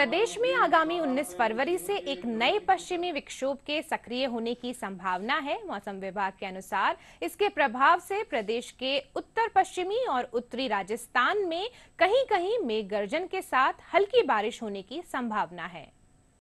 प्रदेश में आगामी 19 फरवरी से एक नए पश्चिमी विक्षोभ के सक्रिय होने की संभावना है मौसम विभाग के अनुसार इसके प्रभाव से प्रदेश के उत्तर पश्चिमी और उत्तरी राजस्थान में कहीं कहीं मेघ गर्जन के साथ हल्की बारिश होने की संभावना है